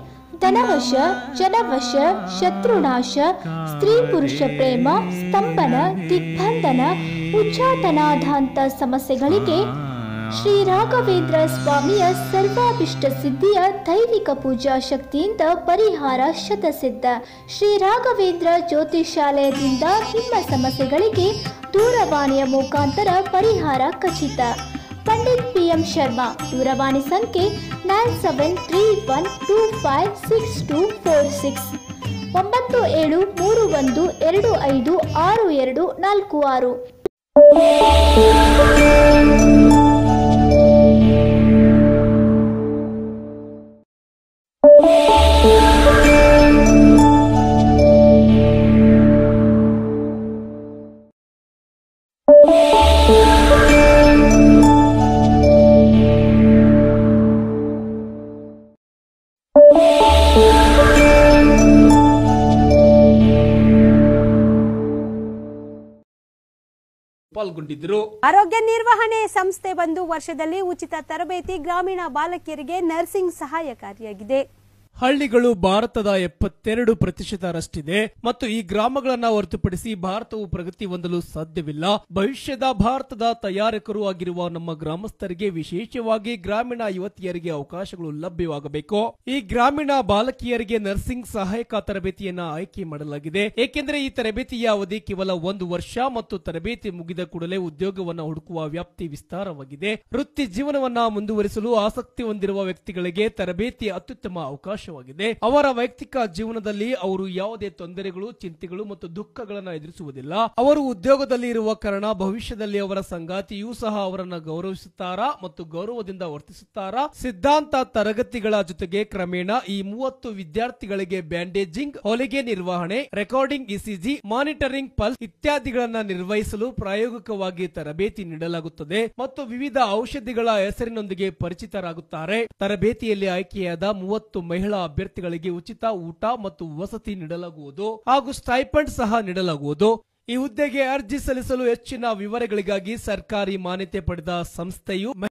ತನವಶ ಜನವಶ ಶತ್ರುನಾಶ ಸ್ತ್ರೀ ಪುರುಷ ಪ್ರೇಮ ಸ್ತಂಭನ ದಿಗ್ಬಂಧನ ಉಚ್ಚಾಟನಾಧಾಂತ ಸಮಸ್ಯೆಗಳಿಗೆ ಶ್ರೀ ರಾಘವೇಂದ್ರ ಸ್ವಾಮಿಯ ಸರ್ವಾಭಿಷ್ಟ ಸಿದ್ಧಿಯ ದೈವಿಕ ಪೂಜಾ ಶಕ್ತಿಯಿಂದ ಪರಿಹಾರ ಶತಸಿದ್ಧ ಶ್ರೀ ರಾಘವೇಂದ್ರ ಜ್ಯೋತಿಷಾಲಯದಿಂದ ನಿಮ್ಮ ಸಮಸ್ಯೆಗಳಿಗೆ ದೂರವಾಣಿಯ ಮುಖಾಂತರ ಪರಿಹಾರ ಖಚಿತ ಪಂಡಿತ್ ಎಂ ಶರ್ಮಾ ದೂರವಾಣಿ ಸಂಖ್ಯೆ nine seven three one two five six two four six ಒಂಬತ್ತು ಏಳು ಮೂರು ಒಂದು ಎರಡು ಐದು ಆರು ಎರಡು ನಾಲ್ಕು ಆರು ಅರೋಗ್ಯ ಆರೋಗ್ಯ ನಿರ್ವಹಣೆ ಸಂಸ್ಥೆ ಬಂದು ವರ್ಷದಲ್ಲಿ ಉಚಿತ ತರಬೇತಿ ಗ್ರಾಮೀಣ ಬಾಲಕಿಯರಿಗೆ ನರ್ಸಿಂಗ್ ಸಹಾಯಕಾರಿಯಾಗಿದೆ ಹಳ್ಳಿಗಳು ಭಾರತದ ಎಪ್ಪತ್ತೆರಡು ಪ್ರತಿಶತರಷ್ಟಿದೆ ಮತ್ತು ಈ ಗ್ರಾಮಗಳನ್ನು ಹೊರತುಪಡಿಸಿ ಭಾರತವು ಪ್ರಗತಿ ಹೊಂದಲು ಸಾಧ್ಯವಿಲ್ಲ ಭವಿಷ್ಯದ ಭಾರತದ ತಯಾರಕರು ಆಗಿರುವ ನಮ್ಮ ಗ್ರಾಮಸ್ಥರಿಗೆ ವಿಶೇಷವಾಗಿ ಗ್ರಾಮೀಣ ಯುವತಿಯರಿಗೆ ಅವಕಾಶಗಳು ಲಭ್ಯವಾಗಬೇಕು ಈ ಗ್ರಾಮೀಣ ಬಾಲಕಿಯರಿಗೆ ನರ್ಸಿಂಗ್ ಸಹಾಯಕ ತರಬೇತಿಯನ್ನು ಆಯ್ಕೆ ಮಾಡಲಾಗಿದೆ ಏಕೆಂದರೆ ಈ ತರಬೇತಿಯ ಅವಧಿ ಕೇವಲ ಒಂದು ವರ್ಷ ಮತ್ತು ತರಬೇತಿ ಮುಗಿದ ಕೂಡಲೇ ಉದ್ಯೋಗವನ್ನು ಹುಡುಕುವ ವ್ಯಾಪ್ತಿ ವಿಸ್ತಾರವಾಗಿದೆ ವೃತ್ತಿ ಜೀವನವನ್ನ ಮುಂದುವರಿಸಲು ಆಸಕ್ತಿ ಹೊಂದಿರುವ ವ್ಯಕ್ತಿಗಳಿಗೆ ತರಬೇತಿ ಅತ್ಯುತ್ತಮ ಅವಕಾಶ ಅವಕಾಶವಾಗಿದೆ ಅವರ ವೈಯಕ್ತಿಕ ಜೀವನದಲ್ಲಿ ಅವರು ಯಾವುದೇ ತೊಂದರೆಗಳು ಚಿಂತೆಗಳು ಮತ್ತು ದುಃಖಗಳನ್ನು ಎದುರಿಸುವುದಿಲ್ಲ ಅವರು ಉದ್ಯೋಗದಲ್ಲಿ ಇರುವ ಕಾರಣ ಭವಿಷ್ಯದಲ್ಲಿ ಅವರ ಸಂಗಾತಿಯೂ ಸಹ ಅವರನ್ನು ಗೌರವಿಸುತ್ತಾರಾ ಮತ್ತು ಗೌರವದಿಂದ ವರ್ತಿಸುತ್ತಾರಾ ಸಿದ್ಧಾಂತ ತರಗತಿಗಳ ಜೊತೆಗೆ ಕ್ರಮೇಣ ಈ ಮೂವತ್ತು ವಿದ್ಯಾರ್ಥಿಗಳಿಗೆ ಬ್ಯಾಂಡೇಜಿಂಗ್ ಹೊಲಿಗೆ ನಿರ್ವಹಣೆ ರೆಕಾರ್ಡಿಂಗ್ ಇಸಿಜಿ ಮಾನಿಟರಿಂಗ್ ಪಲ್ಸ್ ಇತ್ಯಾದಿಗಳನ್ನು ನಿರ್ವಹಿಸಲು ಪ್ರಾಯೋಗಿಕವಾಗಿ ತರಬೇತಿ ನೀಡಲಾಗುತ್ತದೆ ಮತ್ತು ವಿವಿಧ ಔಷಧಿಗಳ ಹೆಸರಿನೊಂದಿಗೆ ಪರಿಚಿತರಾಗುತ್ತಾರೆ ತರಬೇತಿಯಲ್ಲಿ ಆಯ್ಕೆಯಾದ ಮೂವತ್ತು ಮಹಿಳಾ ಅಭ್ಯರ್ಥಿಗಳಿಗೆ ಉಚಿತ ಊಟ ಮತ್ತು ವಸತಿ ನೀಡಲಾಗುವುದು ಹಾಗೂ ಸ್ಟೈಪಂಡ್ ಸಹ ನೀಡಲಾಗುವುದು ಈ ಹುದ್ದೆಗೆ ಅರ್ಜಿ ಸಲ್ಲಿಸಲು ಹೆಚ್ಚಿನ ವಿವರಗಳಿಗಾಗಿ ಸರ್ಕಾರಿ ಮಾನ್ಯತೆ ಪಡೆದ ಸಂಸ್ಥೆಯು